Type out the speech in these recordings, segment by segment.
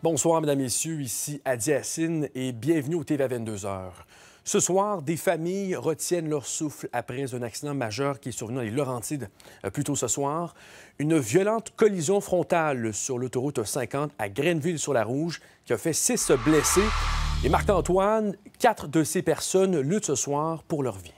Bonsoir, mesdames, messieurs, ici Adi et bienvenue au TV à 22h. Ce soir, des familles retiennent leur souffle après un accident majeur qui est survenu dans les Laurentides euh, plus tôt ce soir. Une violente collision frontale sur l'autoroute 50 à Grenville-sur-la-Rouge qui a fait six blessés. Et Marc-Antoine, quatre de ces personnes luttent ce soir pour leur vie.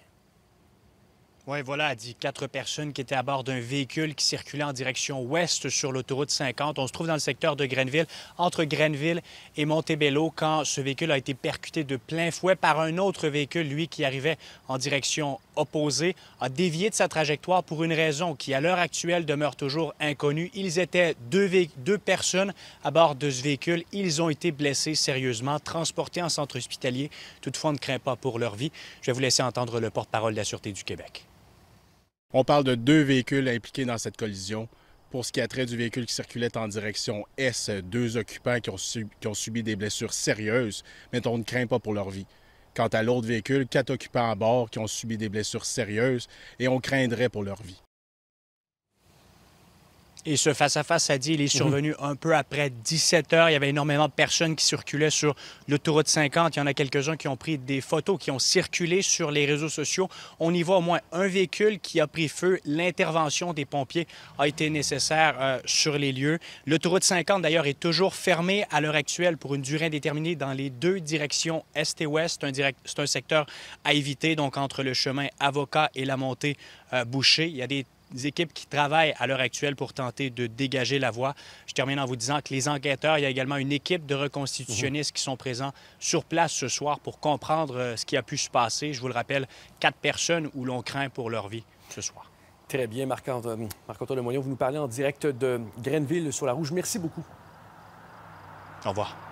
Oui, voilà, a dit quatre personnes qui étaient à bord d'un véhicule qui circulait en direction ouest sur l'autoroute 50. On se trouve dans le secteur de Grenville, entre Grenville et Montebello, quand ce véhicule a été percuté de plein fouet par un autre véhicule, lui qui arrivait en direction opposée, a dévié de sa trajectoire pour une raison qui, à l'heure actuelle, demeure toujours inconnue. Ils étaient deux, deux personnes à bord de ce véhicule. Ils ont été blessés sérieusement, transportés en centre hospitalier. Toutefois, on ne craint pas pour leur vie. Je vais vous laisser entendre le porte-parole de la Sûreté du Québec. On parle de deux véhicules impliqués dans cette collision. Pour ce qui a trait du véhicule qui circulait en direction S, deux occupants qui ont, subi, qui ont subi des blessures sérieuses, mais on ne craint pas pour leur vie. Quant à l'autre véhicule, quatre occupants à bord qui ont subi des blessures sérieuses et on craindrait pour leur vie. Et ce face-à-face, a dit, il est mhm. survenu un peu après 17 heures. Il y avait énormément de personnes qui circulaient sur l'autoroute 50. Il y en a quelques-uns qui ont pris des photos, qui ont circulé sur les réseaux sociaux. On y voit au moins un véhicule qui a pris feu. L'intervention des pompiers a été nécessaire euh, sur les lieux. L'autoroute 50, d'ailleurs, est toujours fermée à l'heure actuelle pour une durée indéterminée dans les deux directions est et ouest. C'est un, secteur à éviter, donc entre le chemin Avocat et la montée euh, Boucher. Il y a des équipes qui travaillent à l'heure actuelle pour tenter de dégager la voie. Je termine en vous disant que les enquêteurs, il y a également une équipe de reconstitutionnistes qui sont présents sur place ce soir pour comprendre euh, ce qui a pu se passer. Je vous le rappelle, quatre personnes où l'on craint pour leur vie ce soir. Très bien, Marc-Antoine Le Moyon, vous nous parlez en direct de Grenville sur la Rouge. Merci beaucoup. Au revoir.